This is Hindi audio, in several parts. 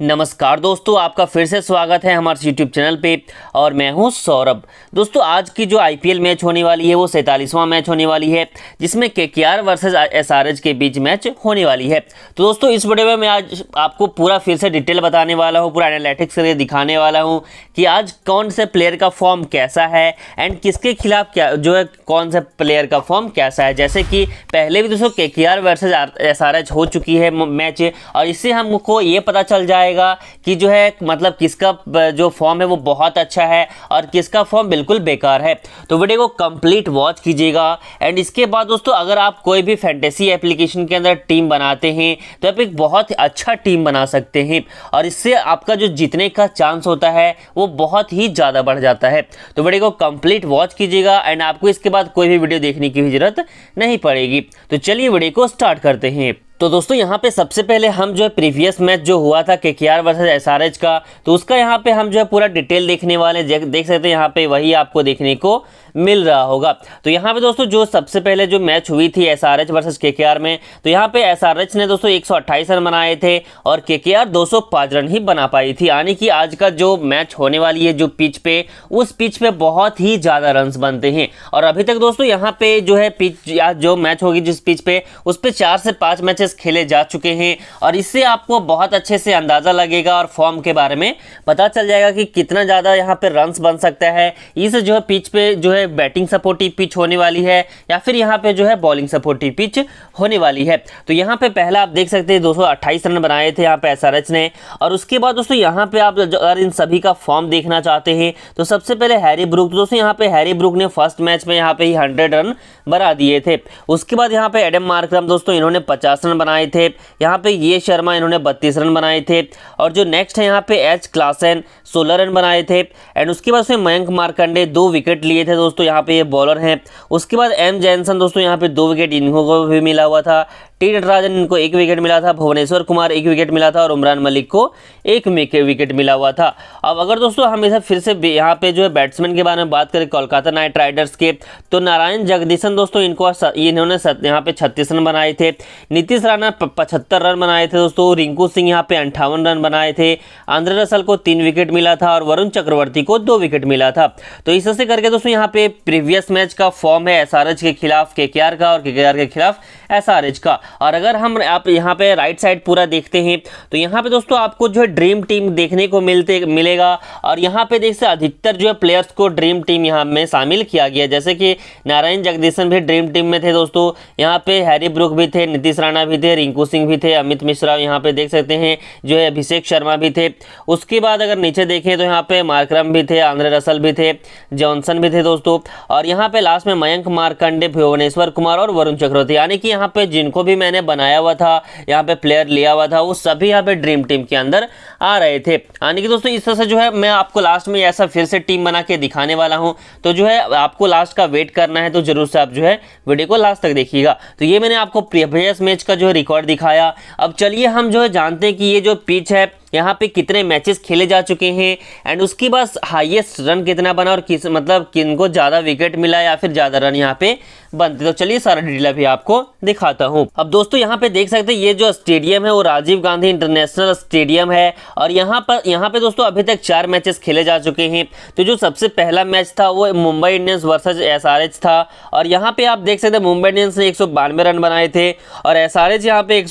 नमस्कार दोस्तों आपका फिर से स्वागत है हमारे यूट्यूब चैनल पे और मैं हूं सौरभ दोस्तों आज की जो आईपीएल मैच होने वाली है वो सैंतालीसवां मैच होने वाली है जिसमें के के आर वर्सेज एस के बीच मैच होने वाली है तो दोस्तों इस वीडियो में मैं आज आपको पूरा फिर से डिटेल बताने वाला हूँ पूरा एनालिटिक्स करके दिखाने वाला हूँ कि आज कौन से प्लेयर का फॉर्म कैसा है एंड किसके खिलाफ क्या जो है कौन से प्लेयर का फॉर्म कैसा है जैसे कि पहले भी दोस्तों के के आर वर्सेज एस हो चुकी है मैच और इससे हमको ये पता चल जाए जाएगा कि जो है मतलब किसका जो फॉर्म है वो बहुत अच्छा है और किसका फॉर्म बिल्कुल बेकार है तो वीडियो को कंप्लीट वॉच कीजिएगा एंड इसके बाद दोस्तों अगर आप कोई भी फैंटेसी एप्लीकेशन के अंदर टीम बनाते हैं तो आप एक बहुत अच्छा टीम बना सकते हैं और इससे आपका जो जीतने का चांस होता है वो बहुत ही ज़्यादा बढ़ जाता है तो वीडियो को कंप्लीट वॉच कीजिएगा एंड आपको इसके बाद कोई भी वीडियो देखने की भी जरूरत नहीं पड़ेगी तो चलिए वीडियो को स्टार्ट करते हैं तो दोस्तों यहाँ पे सबसे पहले हम जो है प्रीवियस मैच जो हुआ था के के आर वर्सेज एस का तो उसका यहाँ पे हम जो है पूरा डिटेल देखने वाले देख सकते हैं यहाँ पे वही आपको देखने को मिल रहा होगा तो यहाँ पे दोस्तों जो सबसे पहले जो मैच हुई थी एस आर एच वर्सेज के के आर में तो यहाँ पे एस आर एच ने दोस्तों एक सौ अट्ठाईस रन बनाए थे और के के आर दो सौ पाँच रन ही बना पाई थी यानी कि आज का जो मैच होने वाली है जो पिच पे उस पिच पे बहुत ही ज़्यादा रन बनते हैं और अभी तक दोस्तों यहाँ पे जो है पिच या जो मैच होगी जिस पिच पे उस पर चार से पाँच मैचेस मैचेस खेले जा चुके हैं और इससे आपको बहुत अच्छे से अंदाज़ा लगेगा और फॉर्म के बारे में पता चल जाएगा कि कितना ज़्यादा यहाँ पर रन्स बन सकता है इस जो है पिच पे जो है बैटिंग सपोर्टिव पिच होने वाली है या फिर यहाँ पर जो है बॉलिंग सपोर्टिव पिच होने वाली है तो यहाँ पर पहला आप देख सकते हैं दो रन बनाए थे यहाँ पर एस ने और उसके बाद दोस्तों यहाँ पर आप अगर इन सभी का फॉर्म देखना चाहते हैं तो सबसे पहले हैरी ब्रुक दोस्तों यहाँ पे हैरी ब्रुक ने फर्स्ट मैच में यहाँ पे ही हंड्रेड रन बना दिए थे उसके बाद यहाँ पे एडम मार्क्रम दोस्तों इन्होंने पचास रन बनाए थे यहाँ पे ये शर्मा इन्होंने बत्तीस रन बनाए थे और जो नेक्स्ट है यहाँ पे एच क्लासन सोलह रन बनाए थे एंड उसके बाद उसमें मयंक मार्कंडे दो विकेट लिए थे दोस्तों यहाँ पे ये बॉलर हैं उसके बाद एम जैनसन दोस्तों यहाँ पे दो विकेट इनको को भी मिला हुआ था टी नटराजन इनको एक विकेट मिला था भुवनेश्वर कुमार एक विकेट मिला था और उमरान मलिक को एक विकेट मिला हुआ था अब अगर दोस्तों हम इसे फिर से यहाँ पे जो है बैट्समैन के बारे में बात करें कोलकाता नाइट राइडर्स के तो नारायण जगदीशन दोस्तों इनको इन्होंने यहाँ पे छत्तीस रन बनाए थे नीतीश राणा पचहत्तर रन बनाए थे दोस्तों रिंकू सिंह यहाँ पे अंठावन रन बनाए थे आंध्र रसल को तीन विकेट मिला था और वरुण चक्रवर्ती को दो विकेट मिला था तो इस से करके दोस्तों यहाँ पे प्रीवियस मैच का फॉर्म है एस के खिलाफ के का और के के खिलाफ एस का और अगर हम आप यहाँ पे राइट साइड पूरा देखते हैं तो यहाँ पे दोस्तों आपको जो है ड्रीम टीम देखने को मिलते मिलेगा और यहाँ पे देखते अधिकतर जो है प्लेयर्स को ड्रीम टीम यहाँ में शामिल किया गया जैसे कि नारायण जगदीशन भी ड्रीम टीम में थे दोस्तों यहाँ पे हैरी ब्रुक भी थे नीतीश राणा भी थे रिंकू सिंह भी थे अमित मिश्रा यहाँ पे देख सकते हैं जो है अभिषेक शर्मा भी थे उसके बाद अगर नीचे देखें तो यहाँ पे मार्क्रम भी थे आंध्र रसल भी थे जॉनसन भी थे दोस्तों और यहाँ पे लास्ट में मयंक मार्कंडे भुवनेश्वर कुमार और वरुण चक्रवर्ती यानी कि यहाँ पे जिनको भी भी मैंने बनाया हुआ था यहाँ पे प्लेयर लिया हुआ था वो सभी यहाँ पे ड्रीम टीम के अंदर आ रहे थे यानी कि दोस्तों इस तरह से जो है मैं आपको लास्ट में ऐसा फिर से टीम बना के दिखाने वाला हूँ तो जो है आपको लास्ट का वेट करना है तो जरूर से आप जो है वीडियो को लास्ट तक देखिएगा तो ये मैंने आपको प्रीवियस मैच का जो है रिकॉर्ड दिखाया अब चलिए हम जो है जानते हैं कि ये जो पिच है यहाँ पे कितने मैचेस खेले जा चुके हैं एंड उसके बाद हाईएस्ट रन कितना बना और किस मतलब किन को ज़्यादा विकेट मिला या फिर ज़्यादा रन यहाँ पे बनते तो चलिए सारा डिटेल अभी आपको दिखाता हूँ अब दोस्तों यहाँ पे देख सकते हैं ये जो स्टेडियम है वो राजीव गांधी इंटरनेशनल स्टेडियम है और यहाँ पर यहाँ पे दोस्तों अभी तक चार मैचेस खेले जा चुके हैं तो जो सबसे पहला मैच था वो मुंबई इंडियंस वर्सेज एस था और यहाँ पे आप देख सकते मुंबई इंडियंस ने एक रन बनाए थे और एस आर एच यहाँ पे एक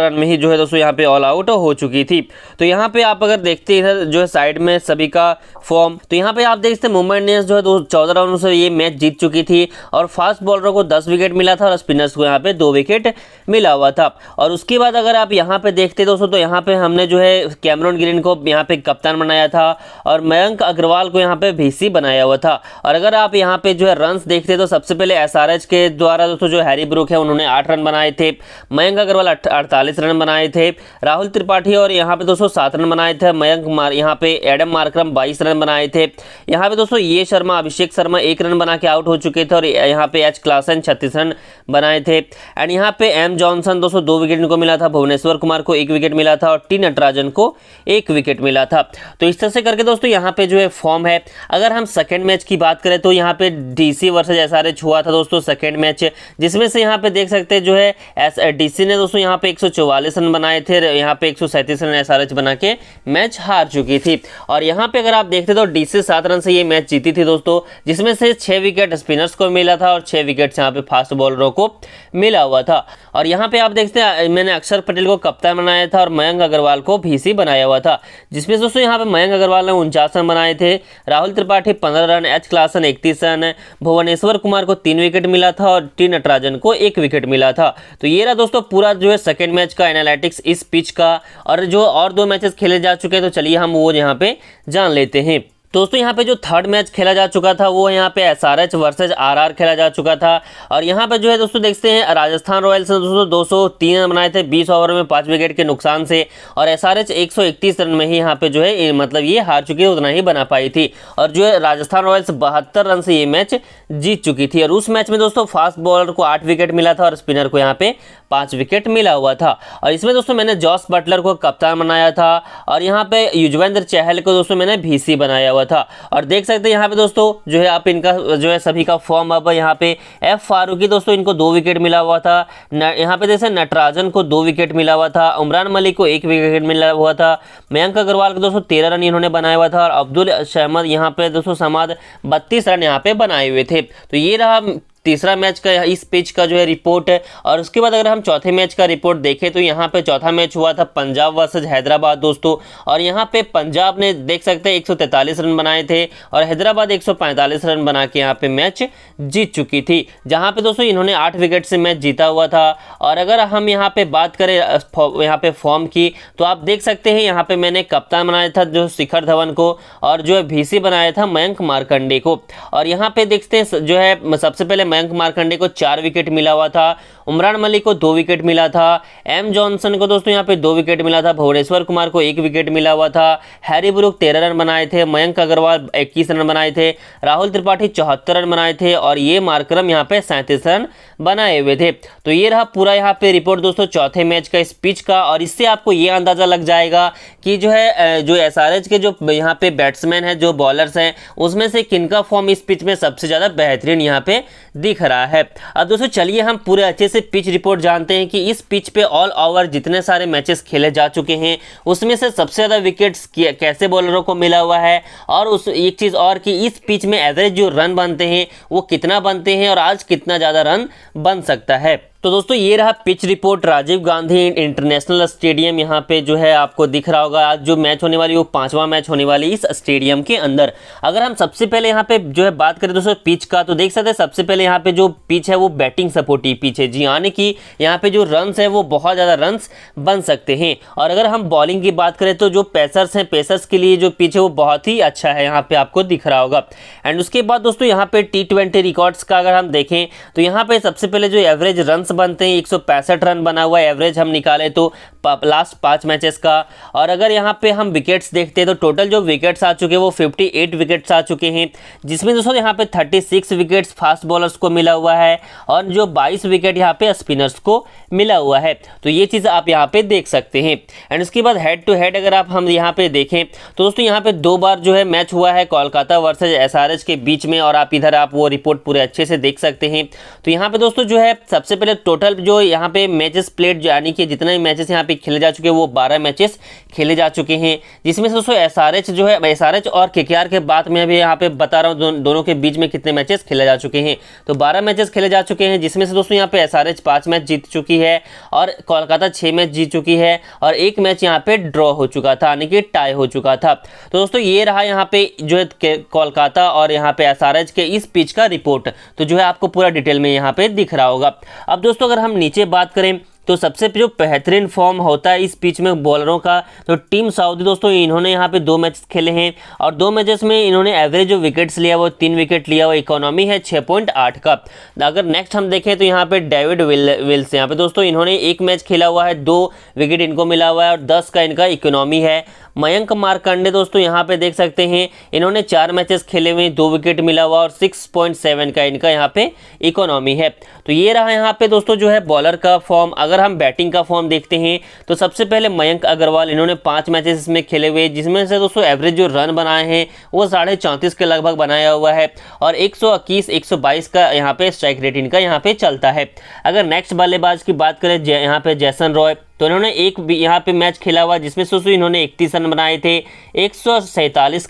रन में ही जो है दोस्तों यहाँ पे ऑल आउट हो चुकी थी तो यहाँ पे आप अगर देखते इधर जो है साइड में सभी का फॉर्म तो यहाँ पे आप देख सकते मुंबई इंडियंस जो है दो चौदह रनों से ये मैच जीत चुकी थी और फास्ट बॉलरों को दस विकेट मिला था और स्पिनर्स को यहाँ पे दो विकेट मिला हुआ था और उसके बाद अगर आप यहाँ पे देखते दोस्तों तो यहाँ पे हमने जो है कैमरन ग्रीन को यहाँ पे कप्तान बनाया था और मयंक अग्रवाल को यहाँ पे भी बनाया हुआ था और अगर आप यहाँ पे जो है रन देखते तो सबसे पहले एस के द्वारा दोस्तों जो हैरी ब्रुक है उन्होंने आठ रन बनाए थे मयंक अग्रवाल अड़तालीस रन बनाए थे राहुल त्रिपाठी और यहाँ पे दोस्तों सात रन बनाए थे मयंक मार यहाँ पे एडम मार्क्रम बाईस रन बनाए थे यहाँ पे दोस्तों ये शर्मा अभिषेक शर्मा एक रन बना के आउट हो चुके थे और यहाँ पे एच क्लासन छत्तीस रन बनाए थे एंड यहाँ पे एम जॉनसन दोस्तों दो विकेट इनको मिला था भुवनेश्वर कुमार को एक विकेट मिला था और टी नटराजन को एक विकेट मिला था तो इस तरह से करके दोस्तों यहाँ पे जो है फॉर्म है अगर हम सेकेंड मैच की बात करें तो यहाँ पे डी सी वर्सेज एसआरएच हुआ था दोस्तों सेकेंड मैच जिसमें से यहाँ पे देख सकते जो है एस डीसी ने दोस्तों यहाँ पे एक रन बनाए थे यहाँ पे एक रन एस बना के मैच हार चुकी थी और यहाँ पे अगर आप देखते तो डी सी सात रन से ये मैच जीती थी दोस्तों जिसमें से छः विकेट स्पिनर्स को मिला था और छः विकेट यहाँ पे फास्ट बॉलरों को मिला हुआ था और यहाँ पे आप देखते हैं मैंने अक्षर पटेल को कप्तान बनाया था और मयंक अग्रवाल को भी बनाया हुआ था जिसमें दोस्तों यहाँ पर मयंक अग्रवाल ने उनचास रन बनाए थे राहुल त्रिपाठी पंद्रह रन एच क्लासन इकतीस रन भुवनेश्वर कुमार को तीन विकेट मिला था और टी नटराजन को एक विकेट मिला था तो ये रहा दोस्तों पूरा जो है सेकेंड मैच का एनालिटिक्स इस पिच का और जो और दो मैचेस खेले जा चुके हैं तो चलिए हम वो यहाँ पे जान लेते हैं दोस्तों यहाँ पे जो थर्ड मैच खेला जा चुका था वो यहाँ पे S R H versus R R खेला जा चुका था और यहाँ पे जो है दोस्तों देखते हैं राजस्थान रॉयल्स ने दोस्तों दो सौ तीन रन बनाए थे बीस ओवर में पाँच विकेट के नुकसान से और एस आर एच एक सौ इकतीस रन में ही यहाँ पे जो है मतलब ये हार चुकी है उतना ही बना पाई थी और जो है राजस्थान रॉयल्स बहत्तर रन से ये मैच जीत चुकी थी और उस मैच में दोस्तों फास्ट बॉलर को आठ विकेट मिला था और स्पिनर को यहाँ पे पाँच विकेट मिला हुआ था और इसमें दोस्तों मैंने जॉस बटलर को कप्तान बनाया था और यहाँ पे युजवेंद्र चहल को दोस्तों मैंने सी बनाया हुआ हुआ था और देख सकते हैं यहाँ पे दोस्तों जो है आप इनका जो है सभी का फॉर्म अब यहाँ पे एफ फारूकी दोस्तों इनको दो विकेट मिला हुआ था यहाँ पे जैसे नटराजन को दो विकेट मिला हुआ था उमरान मलिक को एक विकेट मिला हुआ था मयंक अग्रवाल को दोस्तों तेरह रन इन्होंने बनाया हुआ था और अब्दुल सहमद यहाँ पे दोस्तों समाद बत्तीस रन यहाँ पे बनाए हुए थे तो ये रहा तीसरा मैच का इस पिच का जो है रिपोर्ट है और उसके बाद अगर हम चौथे मैच का रिपोर्ट देखें तो यहाँ पे चौथा मैच हुआ था पंजाब वर्सेज हैदराबाद दोस्तों और यहाँ पे पंजाब ने देख सकते हैं 143 रन बनाए थे और हैदराबाद 145 रन बना के यहाँ पे मैच जीत चुकी थी जहाँ पे दोस्तों इन्होंने आठ विकेट से मैच जीता हुआ था और अगर हम यहाँ पर बात करें यहाँ पर फॉर्म की तो आप देख सकते हैं यहाँ पर मैंने कप्तान बनाया था जो शिखर धवन को और जो है बनाया था मयंक मारकंडे को और यहाँ पर देखते हैं जो है सबसे पहले मयंक मारकंडे को चार विकेट मिला हुआ था उमरान मलिक को दो विकेट मिला था एम जॉनसन को दोस्तों यहाँ पे दो विकेट मिला था भुवनेश्वर कुमार को एक विकेट मिला हुआ था हैरी ब्रुक तेरह रन बनाए थे मयंक अग्रवाल इक्कीस रन बनाए थे राहुल त्रिपाठी चौहत्तर रन बनाए थे और ये मार्क्रम यहाँ पे सैंतीस रन बनाए हुए थे तो ये रहा पूरा यहाँ पे रिपोर्ट दोस्तों चौथे मैच का इस पिच का और इससे आपको ये अंदाज़ा लग जाएगा कि जो है जो एस के जो यहाँ पे बैट्समैन है जो बॉलर्स हैं उसमें से किनका फॉर्म इस पिच में सबसे ज़्यादा बेहतरीन यहाँ पे दिख रहा है अब दोस्तों चलिए हम पूरे अच्छे से से पिच रिपोर्ट जानते हैं कि इस पिच पे ऑल ओवर जितने सारे मैचेस खेले जा चुके हैं उसमें से सबसे ज़्यादा विकेट्स कैसे बॉलरों को मिला हुआ है और उस एक चीज़ और कि इस पिच में एवरेज जो रन बनते हैं वो कितना बनते हैं और आज कितना ज़्यादा रन बन सकता है तो दोस्तों ये रहा pitch report Rajiv Gandhi international stadium यहाँ पे जो है आपको दिख रहा होगा आज जो मैच होने वाली वो पांचवा मैच होने वाली इस स्टेडियम के अंदर अगर हम सबसे पहले यहाँ पे जो है बात करें दोस्तों पिच का तो देख सकते हैं सबसे पहले यहाँ पे जो पिच है वो बैटिंग सपोर्टिव पिच है जी यानी कि यहाँ पे जो रन्स है वो बहुत ज़्यादा रन्स बन सकते हैं और अगर हम बॉलिंग की बात करें तो जो पेसर्स हैं पेसर्स के लिए जो पिच है वो बहुत ही अच्छा है यहाँ पे आपको दिख रहा होगा एंड उसके बाद दोस्तों यहाँ पे टी रिकॉर्ड्स का अगर हम देखें तो यहाँ पे सबसे पहले जो एवरेज रन्स रन्स बनते हैं एक रन बना हुआ एवरेज हम निकाले तो लास्ट पाँच मैचेस का और अगर यहाँ पे हम विकेट्स देखते हैं तो टोटल जो विकेट्स आ चुके हैं वो 58 विकेट्स आ चुके हैं जिसमें दोस्तों यहाँ पे 36 विकेट्स फास्ट बॉलर्स को मिला हुआ है और जो 22 विकेट यहाँ पे स्पिनर्स को मिला हुआ है तो ये चीज़ आप यहाँ पे देख सकते हैं एंड उसके बाद हेड टू हेड अगर आप हम यहाँ पर देखें तो दोस्तों यहाँ पर दो बार जो है मैच हुआ है कोलकाता वर्सेज एस के बीच में और आप इधर आप वो रिपोर्ट पूरे अच्छे से देख सकते हैं तो यहाँ पर दोस्तों जो है सबसे पहले टोटल जो यहाँ पे मैचेस प्लेट जो यानी कि जितने भी मैचेस यहाँ पे खेले जा चुके हैं वो बारह मैचेस खेले जा चुके हैं जिसमें से दोस्तों एस जो है एस और के के बाद में अभी यहाँ पे बता रहा हूँ दोनों के बीच में कितने मैचेस खेले जा चुके हैं तो बारह मैचेस खेले जा चुके हैं जिसमें से दोस्तों यहाँ पे एस आर मैच जीत चुकी है और कोलकाता छः मैच जीत चुकी है और एक मैच यहाँ पे ड्रॉ हो चुका था यानी कि टाई हो चुका था तो दोस्तों ये रहा यहाँ पे जो है कोलकाता और यहाँ पे एस के इस पिच का रिपोर्ट तो जो है आपको पूरा डिटेल में यहाँ पे दिख रहा होगा अब दोस्तों अगर हम नीचे बात करें तो सबसे जो बेहतरीन फॉर्म होता है इस पिच में बॉलरों का तो टीम सऊदी दोस्तों इन्होंने यहाँ पे दो मैच खेले हैं और दो मैचेस में इन्होंने एवरेज जो विकेट्स लिया वो तीन विकेट लिया वो इकोनॉमी है छः पॉइंट आठ का अगर नेक्स्ट हम देखें तो यहाँ पे डेविड विल विल्स यहाँ पे दोस्तों इन्होंने एक मैच खेला हुआ है दो विकेट इनको मिला हुआ है और दस का इनका इकोनॉमी है मयंक मारकंडे दोस्तों यहाँ पे देख सकते हैं इन्होंने चार मैचेस खेले हुए दो विकेट मिला हुआ और 6.7 का इनका यहाँ पे इकोनॉमी है तो ये रहा यहाँ पे दोस्तों जो है बॉलर का फॉर्म अगर अगर हम बैटिंग का फॉर्म देखते हैं तो सबसे पहले मयंक अग्रवाल इन्होंने पांच मैचेस इसमें खेले हुए जिसमें से दोस्तों एवरेज जो रन बनाए हैं वो साढ़े चौंतीस के लगभग बनाया हुआ है और एक सौ इक्कीस एक सौ बाईस का यहाँ पे स्ट्राइक रेट इनका यहाँ पे चलता है अगर नेक्स्ट बल्लेबाज की बात करें यहाँ पे जैसन रॉय तो इन्होंने एक यहाँ पे मैच खेला हुआ जिसमें सोचो इन्होंने इकतीस रन बनाए थे एक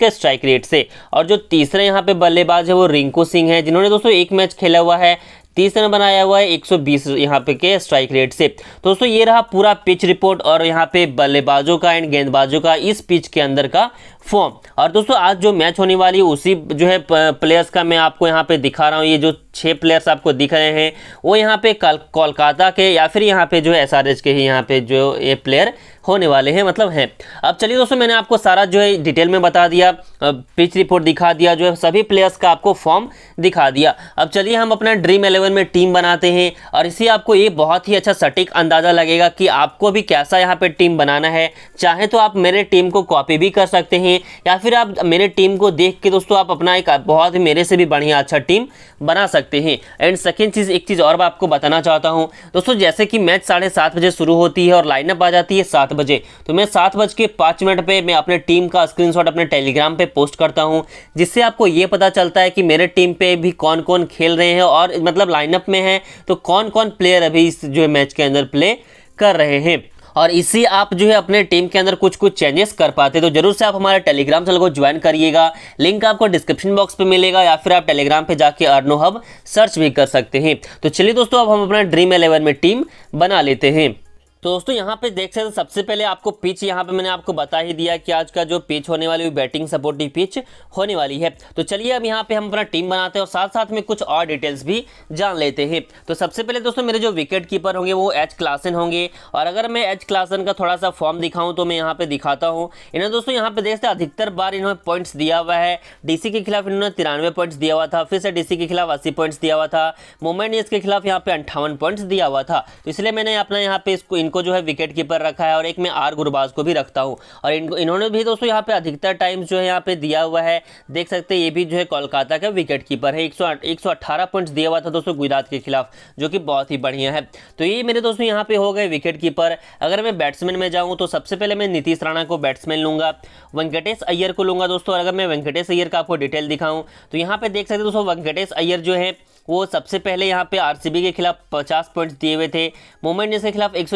के स्ट्राइक रेट से और जो तीसरा यहाँ पे बल्लेबाज है वो रिंकू सिंह है जिन्होंने दोस्तों एक मैच खेला हुआ है तीसरे में बनाया हुआ है 120 यहाँ पे के स्ट्राइक रेट से दोस्तों ये रहा पूरा पिच रिपोर्ट और यहाँ पे बल्लेबाजों का एंड गेंदबाजों का इस पिच के अंदर का फॉर्म और दोस्तों आज जो मैच होने वाली है उसी जो है प्लेयर्स का मैं आपको यहाँ पे दिखा रहा हूँ ये जो छः प्लेयर्स आपको दिख रहे हैं वो यहाँ पे कोलकाता के या फिर यहाँ पे जो है एस के ही यहाँ पे जो ये प्लेयर होने वाले हैं मतलब हैं अब चलिए दोस्तों मैंने आपको सारा जो है डिटेल में बता दिया पिच रिपोर्ट दिखा दिया जो है सभी प्लेयर्स का आपको फॉर्म दिखा दिया अब चलिए हम अपना ड्रीम एलेवन में टीम बनाते हैं और इसी आपको ये बहुत ही अच्छा सटीक अंदाज़ा लगेगा कि आपको भी कैसा यहाँ पर टीम बनाना है चाहे तो आप मेरे टीम को कॉपी भी कर सकते हैं या फिर आप मेरे टीम को देख के दोस्तों आप अपना एक बहुत ही मेरे से भी बढ़िया अच्छा टीम बना सकते सकते हैं एंड सेकेंड चीज़ एक चीज़ और मैं आपको बताना चाहता हूँ दोस्तों जैसे कि मैच साढ़े सात बजे शुरू होती है और लाइनअप आ जाती है सात बजे तो मैं सात बज के पाँच मिनट पर मैं अपने टीम का स्क्रीन अपने टेलीग्राम पर पोस्ट करता हूँ जिससे आपको ये पता चलता है कि मेरे टीम पर भी कौन कौन खेल रहे हैं और मतलब लाइनअप में है तो कौन कौन प्लेयर अभी इस जो मैच के अंदर प्ले कर रहे हैं और इसी आप जो है अपने टीम के अंदर कुछ कुछ चेंजेस कर पाते तो जरूर से आप हमारे टेलीग्राम चैनल को ज्वाइन करिएगा लिंक आपको डिस्क्रिप्शन बॉक्स पर मिलेगा या फिर आप टेलीग्राम पर जाके अर्नो हब सर्च भी कर सकते हैं तो चलिए दोस्तों अब हम अपना ड्रीम इलेवन में टीम बना लेते हैं तो दोस्तों यहाँ पे देख सकते हैं सबसे पहले आपको पिच यहाँ पे मैंने आपको बता ही दिया कि आज का जो पिच होने वाली हुई बैटिंग सपोर्टिव पिच होने वाली है तो चलिए अब यहाँ पे हम अपना टीम बनाते हैं और साथ साथ में कुछ और डिटेल्स भी जान लेते हैं तो सबसे पहले दोस्तों मेरे जो विकेट कीपर होंगे वो एच क्लासन होंगे और अगर मैं एच क्लासन का थोड़ा सा फॉर्म दिखाऊँ तो मैं यहाँ पर दिखाता हूँ इन्होंने दोस्तों यहाँ पे देखते अधिकतर बार इन्होंने पॉइंट्स दिया हुआ है डी के खिलाफ इन्होंने तिरानवे पॉइंट्स दिया हुआ था फिर से डी के खिलाफ अस्सी पॉइंट्स दिया हुआ था मुंबई इंडियंस के खिलाफ यहाँ पे अंठावन पॉइंट्स दिया हुआ था तो इसलिए मैंने अपना यहाँ पे इसको इनको जो है विकेट कीपर रखा है और एक मैं आर गुरबाज को भी रखता हूँ और इनको इन्होंने भी दोस्तों यहाँ पे अधिकतर टाइम्स जो है यहाँ पे दिया हुआ है देख सकते हैं ये भी जो है कोलकाता का विकेट कीपर है एक सौ पॉइंट्स दिया हुआ था दोस्तों गुजरात के खिलाफ जो कि बहुत ही बढ़िया है तो ये मेरे दोस्तों यहाँ पे हो गए विकेट कीपर अगर मैं बैट्समैन में जाऊँ तो सबसे पहले मैं नीतीश राणा को बैट्समैन लूँगा वेंकटेश अय्यर को लूँगा दोस्तों अगर मैं वेंकटेश अय्यर का आपको डिटेल दिखाऊँ तो यहाँ पे देख सकते दोस्तों वेंकटेश अय्यर जो है वो सबसे पहले यहाँ पे आरसीबी के खिलाफ 50 पॉइंट्स दिए हुए थे मुंबई इंडियंस के खिलाफ एक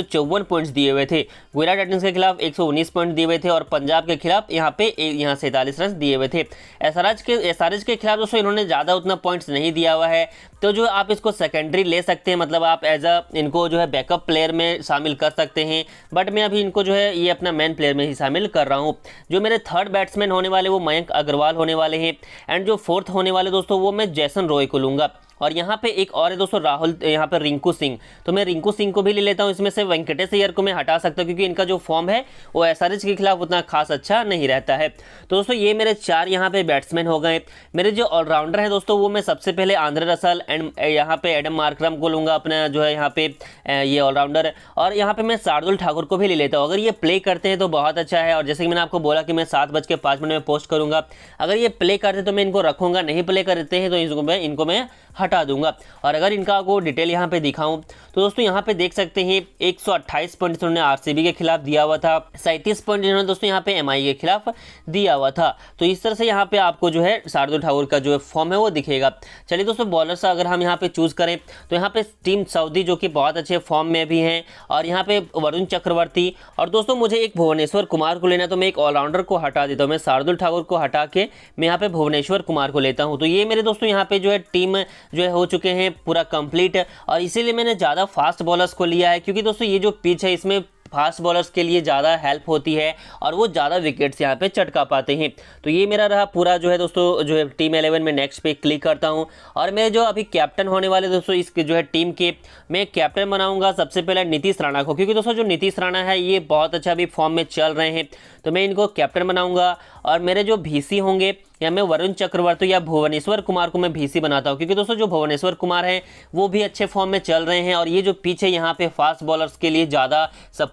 पॉइंट्स दिए हुए थे गुजरात टाइटन्स के खिलाफ 119 पॉइंट दिए हुए थे और पंजाब के खिलाफ यहाँ पे यहाँ सैंतालीस रन दिए हुए थे एस के एस के खिलाफ दोस्तों इन्होंने ज़्यादा उतना पॉइंट्स नहीं दिया हुआ है तो जो आप इसको सेकेंडरी ले सकते हैं मतलब आप एज अ इनको जो है बैकअप प्लेयर में शामिल कर सकते हैं बट मैं अभी इनको जो है ये अपना मेन प्लेयर में ही शामिल कर रहा हूँ जो मेरे थर्ड बैट्समैन होने वाले वो मयंक अग्रवाल होने वाले हैं एंड जो फोर्थ होने वाले दोस्तों वो मैं जैसन रॉय को लूँगा और यहाँ पे एक और है दोस्तों राहुल यहाँ पर रिंकू सिंह तो मैं रिंकू सिंह को भी ले लेता हूँ इसमें से वेंकटेश अयर को मैं हटा सकता हूँ क्योंकि इनका जो फॉर्म है वो एस के खिलाफ उतना खास अच्छा नहीं रहता है तो दोस्तों ये मेरे चार यहाँ पे बैट्समैन हो गए मेरे जो ऑलराउंडर हैं दोस्तों वो मैं सबसे पहले आंध्र रसल एंड यहाँ पे एडम मार्क्रम को लूँगा अपना जो है यहाँ पे ये ऑलराउंडर और यहाँ पे मैं शार्दुल ठाकुर को भी ले लेता हूँ अगर ये प्ले करते हैं तो बहुत अच्छा है और जैसे कि मैंने आपको बोला कि मैं सात बज के पाँच मिनट में पोस्ट करूँगा अगर ये प्ले करते तो मैं इनको रखूँगा नहीं प्ले करते हैं तो इनको मैं इनको मैं हटा हटा दूंगा और अगर इनका आपको डिटेल यहाँ पे दिखाऊं तो दोस्तों यहाँ पे देख सकते हैं 128 पॉइंट इन्होंने आरसीबी के खिलाफ दिया हुआ था सैंतीस पॉइंट इन्होंने दोस्तों यहाँ पे एमआई के खिलाफ दिया हुआ था तो इस तरह से यहाँ पे आपको जो है शार्दुल ठाकुर का जो है फॉर्म है वो दिखेगा चलिए दोस्तों बॉलर से अगर हम यहाँ पे चूज़ करें तो यहाँ पे टीम सऊदी जो कि बहुत अच्छे फॉर्म में भी हैं और यहाँ पे वरुण चक्रवर्ती और दोस्तों मुझे एक भुवनेश्वर कुमार को लेना तो मैं एक ऑलराउंडर को हटा देता हूँ मैं शार्दुल ठाकुर को हटा के मैं यहाँ पे भुवनेश्वर कुमार को लेता हूँ तो ये मेरे दोस्तों यहाँ पे जो है टीम जो है हो चुके हैं पूरा कंप्लीट और इसीलिए मैंने ज़्यादा फास्ट बॉलर्स को लिया है क्योंकि दोस्तों ये जो पिच है इसमें फास्ट बॉलर्स के लिए ज़्यादा हेल्प होती है और वो ज़्यादा विकेट्स यहाँ पे चटका पाते हैं तो ये मेरा रहा पूरा जो है दोस्तों जो है टीम एलेवन में नेक्स्ट पे क्लिक करता हूँ और मेरे जो अभी कैप्टन होने वाले दोस्तों इसके जो है टीम के मैं कैप्टन बनाऊँगा सबसे पहले नीतीश राणा को क्योंकि दोस्तों जो नीतीश राणा है ये बहुत अच्छा अभी फॉर्म में चल रहे हैं तो मैं इनको कैप्टन बनाऊँगा और मेरे जो भी होंगे या मैं वरुण चक्रवर्ती या भुवनेश्वर कुमार को मैं भीसी बनाता हूँ क्योंकि दोस्तों जो भुवनेश्वर कुमार हैं वो भी अच्छे फॉर्म में चल रहे हैं और ये जो पीछे यहाँ पे फास्ट बॉलर्स के लिए ज़्यादा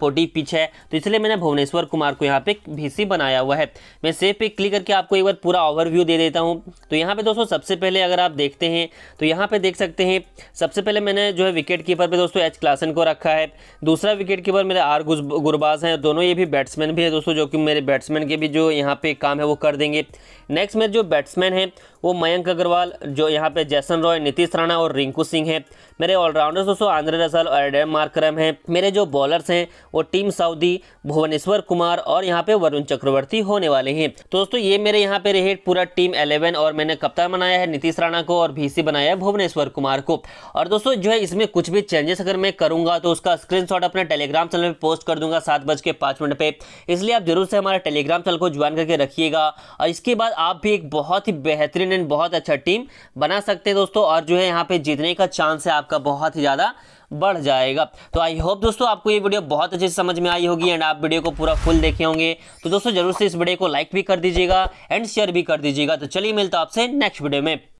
सपोर्टिव पिच है तो इसलिए मैंने भुवनेश्वर कुमार को यहाँ पे भीसी बनाया हुआ है मैं सेफ पे क्लिक करके आपको एक बार पूरा ओवरव्यू दे देता हूँ तो यहाँ पे दोस्तों सबसे पहले अगर आप देखते हैं तो यहाँ पे देख सकते हैं सबसे पहले मैंने जो है विकेट कीपर पर दोस्तों एच क्लासन को रखा है दूसरा विकेट कीपर मेरे आर गुरबाज हैं दोनों ये भी बैट्समैन भी है दोस्तों जो कि मेरे बैट्समैन के भी जो यहाँ पे काम है वो कर देंगे नेक्स्ट मेरे जो बैट्समैन हैं वो मयंक अग्रवाल जो यहाँ पे जैसन रॉय नीतीश राणा और रिंकू सिंह हैं मेरे ऑलराउंडर्स दोस्तों आंद्रे रसल और एडम मार्करम हैं मेरे जो बॉलर्स हैं वो टीम साउदी भुवनेश्वर कुमार और यहाँ पे वरुण चक्रवर्ती होने वाले हैं तो दोस्तों ये मेरे यहाँ पे रहे पूरा टीम एलेवन और मैंने कप्तान बनाया है नीतीश राणा को और भी बनाया है भुवनेश्वर कुमार को और दोस्तों जो है इसमें कुछ भी चेंजेस अगर मैं करूंगा तो उसका स्क्रीन अपने टेलीग्राम चैनल पर पोस्ट कर दूंगा सात बज के पाँच मिनट पर इसलिए आप जरूर से हमारे टेलीग्राम चैनल को ज्वाइन करके रखिएगा और इसके बाद आप भी एक बहुत ही बेहतरीन कॉन्फिडेंट बहुत अच्छा टीम बना सकते हैं दोस्तों और जो है यहाँ पे जीतने का चांस है आपका बहुत ही ज़्यादा बढ़ जाएगा तो आई होप दोस्तों आपको ये वीडियो बहुत अच्छे से समझ में आई होगी एंड आप वीडियो को पूरा फुल देखे होंगे तो दोस्तों जरूर से इस वीडियो को लाइक भी कर दीजिएगा एंड शेयर भी कर दीजिएगा तो चलिए मिलता आपसे नेक्स्ट वीडियो में